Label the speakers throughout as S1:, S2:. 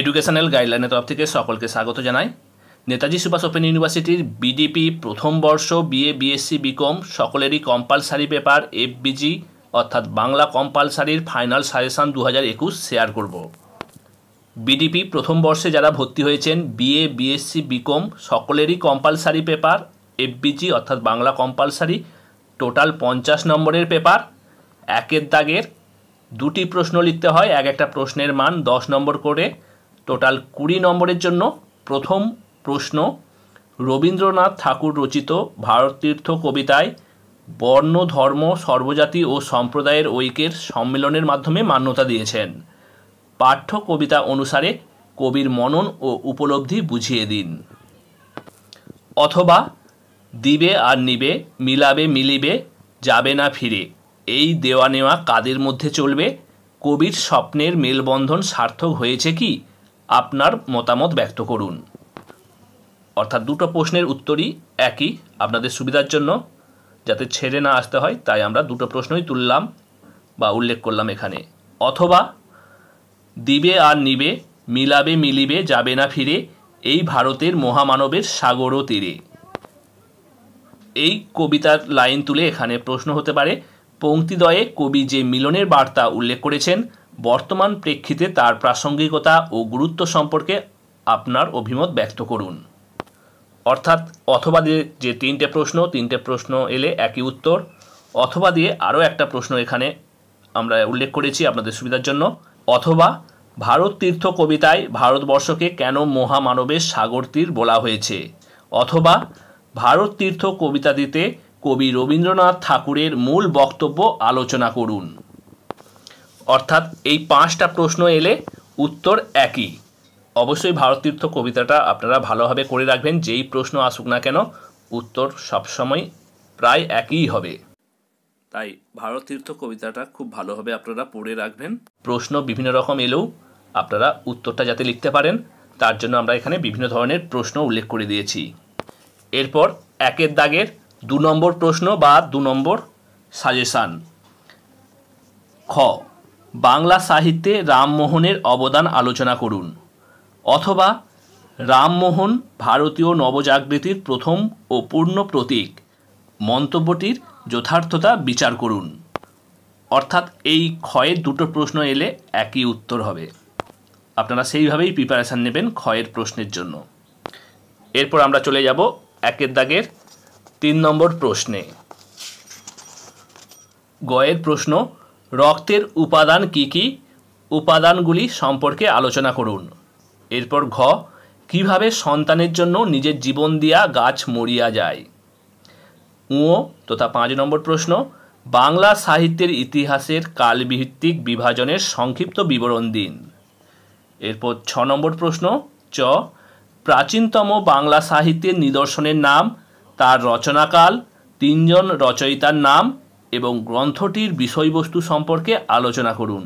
S1: educational গাইডলাইনের তরফ থেকে সকলকে স্বাগত জানাই নেতাজি সুভাষ ওপেন ইউনিভার্সিটির বিডিপি প্রথম বর্ষ বিএ বিএসসি বিকম সকলেরই কম্পালসারি পেপার এফবিজি অর্থাৎ বাংলা কম্পালসারির ফাইনাল সাজেশান দু হাজার একুশ শেয়ার করব বিডিপি প্রথম বর্ষে যারা ভর্তি হয়েছেন বিএ বিএসসি বিকম সকলেরই কম্পালসারি পেপার এফবিজি অর্থাৎ বাংলা কম্পালসারি টোটাল পঞ্চাশ নম্বরের পেপার একের দাগের দুটি প্রশ্ন লিখতে হয় এক একটা প্রশ্নের মান দশ নম্বর করে টোটাল কুড়ি নম্বরের জন্য প্রথম প্রশ্ন রবীন্দ্রনাথ ঠাকুর রচিত ভারতীর্থ কবিতায় বর্ণ ধর্ম সর্বজাতি ও সম্প্রদায়ের ঐক্যের সম্মেলনের মাধ্যমে মান্যতা দিয়েছেন পাঠ্য কবিতা অনুসারে কবির মনন ও উপলব্ধি বুঝিয়ে দিন অথবা দিবে আর নিবে মিলাবে মিলিবে যাবে না ফিরে এই দেওয়া নেওয়া কাদের মধ্যে চলবে কবির স্বপ্নের মেলবন্ধন সার্থক হয়েছে কি আপনার মতামত ব্যক্ত করুন অর্থাৎ দুটো প্রশ্নের উত্তরই একই আপনাদের সুবিধার জন্য যাতে ছেড়ে না আসতে হয় তাই আমরা দুটো প্রশ্নই তুললাম বা উল্লেখ করলাম এখানে অথবা দিবে আর নিবে মিলাবে মিলিবে যাবে না ফিরে এই ভারতের মহামানবের সাগর তীরে এই কবিতার লাইন তুলে এখানে প্রশ্ন হতে পারে পংক্তিদ্বয়ে কবি যে মিলনের বার্তা উল্লেখ করেছেন বর্তমান প্রেক্ষিতে তার প্রাসঙ্গিকতা ও গুরুত্ব সম্পর্কে আপনার অভিমত ব্যক্ত করুন অর্থাৎ অথবা দিয়ে যে তিনটে প্রশ্ন তিনটে প্রশ্ন এলে একই উত্তর অথবা দিয়ে আরও একটা প্রশ্ন এখানে আমরা উল্লেখ করেছি আপনাদের সুবিধার জন্য অথবা ভারত তীর্থ কবিতায় ভারতবর্ষকে কেন মহামানবের সাগর তীর বলা হয়েছে অথবা ভারত তীর্থ দিতে কবি রবীন্দ্রনাথ ঠাকুরের মূল বক্তব্য আলোচনা করুন অর্থাৎ এই পাঁচটা প্রশ্ন এলে উত্তর একই অবশ্যই ভারতীর্থ কবিতাটা আপনারা ভালোভাবে করে রাখবেন যেই প্রশ্ন আসুক না কেন উত্তর সবসময় প্রায় একই হবে তাই ভারতীর্থ কবিতাটা খুব ভালোভাবে আপনারা পড়ে রাখবেন প্রশ্ন বিভিন্ন রকম এলেও আপনারা উত্তরটা যাতে লিখতে পারেন তার জন্য আমরা এখানে বিভিন্ন ধরনের প্রশ্ন উল্লেখ করে দিয়েছি এরপর একের দাগের দু নম্বর প্রশ্ন বা দু নম্বর সাজেশান খ বাংলা সাহিত্যে রামমোহনের অবদান আলোচনা করুন অথবা রামমোহন ভারতীয় নবজাগৃতির প্রথম ও পূর্ণ প্রতীক মন্তব্যটির যথার্থতা বিচার করুন অর্থাৎ এই ক্ষয়ের দুটো প্রশ্ন এলে একই উত্তর হবে আপনারা সেইভাবেই প্রিপারেশান নেবেন ক্ষয়ের প্রশ্নের জন্য এরপর আমরা চলে যাব একের দাগের তিন নম্বর প্রশ্নে গয়ের প্রশ্ন রক্তের উপাদান কি কি উপাদানগুলি সম্পর্কে আলোচনা করুন এরপর ঘ কিভাবে সন্তানের জন্য নিজের জীবন দিয়া গাছ মরিয়া যায় উঁয়ো তথা পাঁচ নম্বর প্রশ্ন বাংলা সাহিত্যের ইতিহাসের কালভিত্তিক বিভাজনের সংক্ষিপ্ত বিবরণ দিন এরপর ছ নম্বর প্রশ্ন চ প্রাচীনতম বাংলা সাহিত্যের নিদর্শনের নাম তার রচনাকাল তিনজন রচয়িতার নাম এবং গ্রন্থটির বিষয়বস্তু সম্পর্কে আলোচনা করুন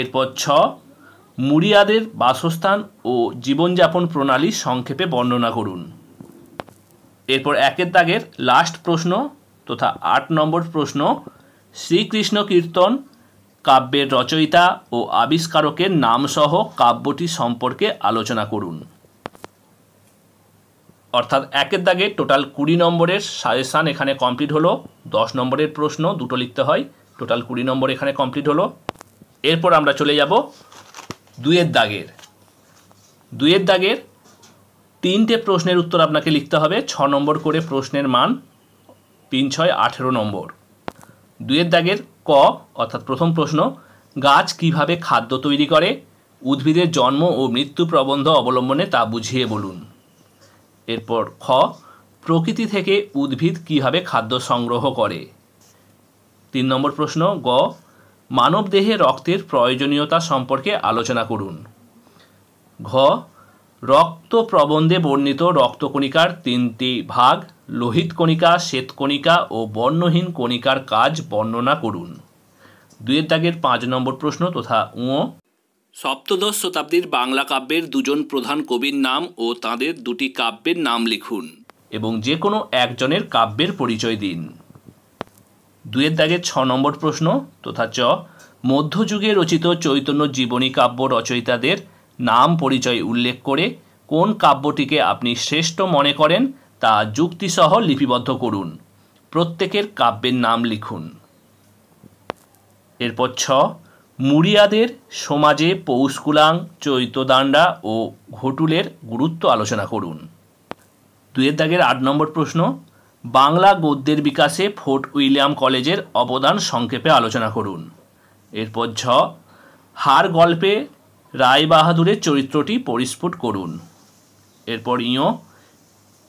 S1: এরপর ছ মুরিয়াদের বাসস্থান ও জীবনযাপন প্রণালী সংক্ষেপে বর্ণনা করুন এরপর একের দাগের লাস্ট প্রশ্ন তথা আট নম্বর প্রশ্ন শ্রীকৃষ্ণ কীর্তন কাব্যের রচয়িতা ও আবিষ্কারকের নামসহ কাব্যটি সম্পর্কে আলোচনা করুন অর্থাৎ একের দাগে টোটাল কুড়ি নম্বরের সাজেশান এখানে কমপ্লিট হলো দশ নম্বরের প্রশ্ন দুটো লিখতে হয় টোটাল কুড়ি নম্বর এখানে কমপ্লিট হলো এরপর আমরা চলে যাব দুয়ের দাগের দুয়ের দাগের তিনটে প্রশ্নের উত্তর আপনাকে লিখতে হবে ছ নম্বর করে প্রশ্নের মান তিন ছয় আঠেরো নম্বর দুয়ের দাগের ক অর্থাৎ প্রথম প্রশ্ন গাছ কিভাবে খাদ্য তৈরি করে উদ্ভিদের জন্ম ও মৃত্যু প্রবন্ধ অবলম্বনে তা বুঝিয়ে বলুন এরপর খ প্রকৃতি থেকে উদ্ভিদ কীভাবে খাদ্য সংগ্রহ করে তিন নম্বর প্রশ্ন গ মানব দেহে রক্তের প্রয়োজনীয়তা সম্পর্কে আলোচনা করুন ঘ রক্ত প্রবন্ধে বর্ণিত রক্তকণিকার তিনটি ভাগ লোহিত কণিকা শ্বেতকণিকা ও বর্ণহীন কণিকার কাজ বর্ণনা করুন দুয়ের দাগের পাঁচ নম্বর প্রশ্ন তথা উঁ সপ্তদশ শতাব্দীর বাংলা কাব্যের দুজন প্রধান কবির নাম ও তাদের দুটি কাব্যের নাম লিখুন এবং যে কোনো একজনের কাব্যের পরিচয় দিন দুয়ের দাগে ছ নম্বর প্রশ্ন তথা চ মধ্যযুগে রচিত চৈতন্য জীবনী কাব্য রচয়িতাদের নাম পরিচয় উল্লেখ করে কোন কাব্যটিকে আপনি শ্রেষ্ঠ মনে করেন তা যুক্তিসহ লিপিবদ্ধ করুন প্রত্যেকের কাব্যের নাম লিখুন এরপর ছ মুড়িয়াদের সমাজে পৌষকুলাং চৈতদান্ডা ও ঘটুলের গুরুত্ব আলোচনা করুন দুয়ের দাগের আট নম্বর প্রশ্ন বাংলা গদ্যের বিকাশে ফোর্ট উইলিয়াম কলেজের অবদান সংক্ষেপে আলোচনা করুন এরপর ঝ হার গল্পে রায়বাহাদুরের চরিত্রটি পরিস্ফুট করুন এরপর ইয়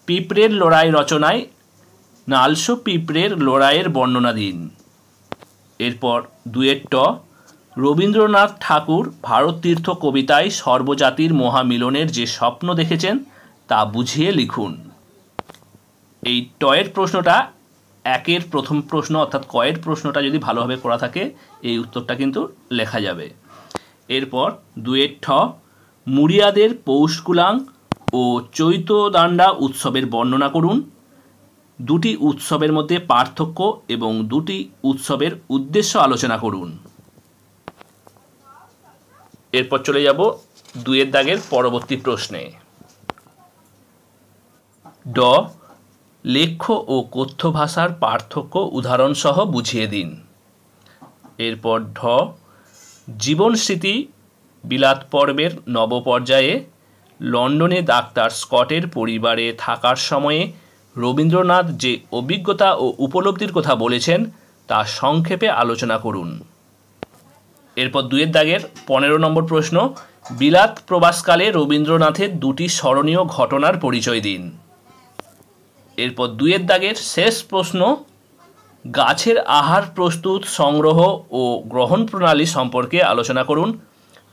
S1: পিঁপড়ের লড়াই রচনায় নালসো পিঁপড়ের লড়াইয়ের বর্ণনা দিন এরপর দুয়ের ট রবীন্দ্রনাথ ঠাকুর ভারত তীর্থ কবিতায় সর্বজাতির মহামিলনের যে স্বপ্ন দেখেছেন তা বুঝিয়ে লিখুন এই টয়ের প্রশ্নটা একের প্রথম প্রশ্ন অর্থাৎ কয়ের প্রশ্নটা যদি ভালোভাবে করা থাকে এই উত্তরটা কিন্তু লেখা যাবে এরপর দুয়ের ঠ মুড়িয়াদের পৌষকুলাং ও চৈতদান্ডা উৎসবের বর্ণনা করুন দুটি উৎসবের মধ্যে পার্থক্য এবং দুটি উৎসবের উদ্দেশ্য আলোচনা করুন এরপর চলে যাব দুয়ের দাগের পরবর্তী প্রশ্নে ড লেখ্য ও কথ্য ভাষার পার্থক্য উদাহরণসহ বুঝিয়ে দিন এরপর ঢ জীবন স্মৃতি বিলাত পর্বের নবপর্যায়ে লন্ডনে ডাক্তার স্কটের পরিবারে থাকার সময়ে রবীন্দ্রনাথ যে অভিজ্ঞতা ও উপলব্ধির কথা বলেছেন তা সংক্ষেপে আলোচনা করুন এরপর দুয়ের দাগের পনেরো নম্বর প্রশ্ন বিলাত প্রবাসকালে রবীন্দ্রনাথের দুটি স্মরণীয় ঘটনার পরিচয় দিন এরপর দুয়ের দাগের শেষ প্রশ্ন গাছের আহার প্রস্তুত সংগ্রহ ও গ্রহণ প্রণালী সম্পর্কে আলোচনা করুন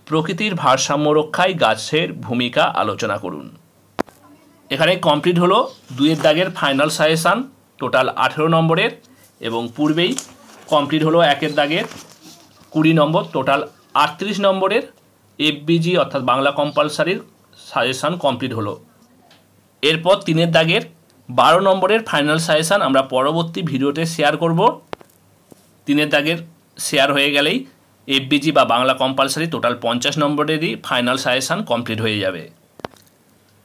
S1: প্রকৃতির ভারসাম্য রক্ষায় গাছের ভূমিকা আলোচনা করুন এখানে কমপ্লিট হলো দুয়ের দাগের ফাইনাল সাজেশান টোটাল আঠেরো নম্বরের এবং পূর্বেই কমপ্লিট হলো একের দাগের কুড়ি নম্বর টোটাল আটত্রিশ নম্বরের এফবিজি অর্থাৎ বাংলা কম্পালসারির সাজেশান কমপ্লিট হলো এরপর তিনের দাগের বারো নম্বরের ফাইনাল সাজেশান আমরা পরবর্তী ভিডিওতে শেয়ার করব তিনের দাগের শেয়ার হয়ে গেলেই এফবিজি বা বাংলা কম্পালসারি টোটাল পঞ্চাশ নম্বরেরই ফাইনাল সাজেশান কমপ্লিট হয়ে যাবে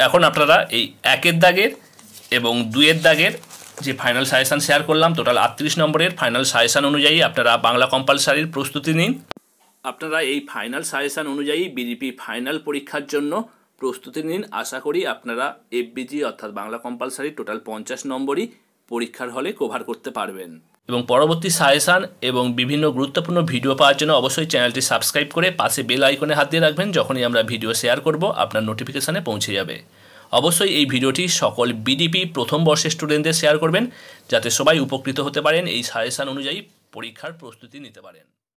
S1: এখন আপনারা এই একের দাগের এবং দুয়ের দাগের যে ফাইনাল সাজেশান শেয়ার করলাম টোটাল আটত্রিশ নম্বরের ফাইনাল সাজেশান অনুযায়ী আপনারা বাংলা কম্পালসারির প্রস্তুতি নিন আপনারা এই ফাইনাল সাজেশান অনুযায়ী বিজেপি ফাইনাল পরীক্ষার জন্য প্রস্তুতি নিন আশা করি আপনারা এফবিজি অর্থাৎ বাংলা কম্পালসারি টোটাল পঞ্চাশ নম্বরই পরীক্ষার হলে কভার করতে পারবেন এবং পরবর্তী সাজেশান এবং বিভিন্ন গুরুত্বপূর্ণ ভিডিও পাওয়ার জন্য অবশ্যই চ্যানেলটি সাবস্ক্রাইব করে পাশে বেল আইকনে হাত দিয়ে রাখবেন যখনই আমরা ভিডিও শেয়ার করব আপনার নোটিফিকেশানে পৌঁছে যাবে অবশ্যই এই ভিডিওটি সকল বিডিপি প্রথম বর্ষের স্টুডেন্টদের শেয়ার করবেন যাতে সবাই উপকৃত হতে পারেন এই সাজেশান অনুযায়ী পরীক্ষার প্রস্তুতি নিতে পারেন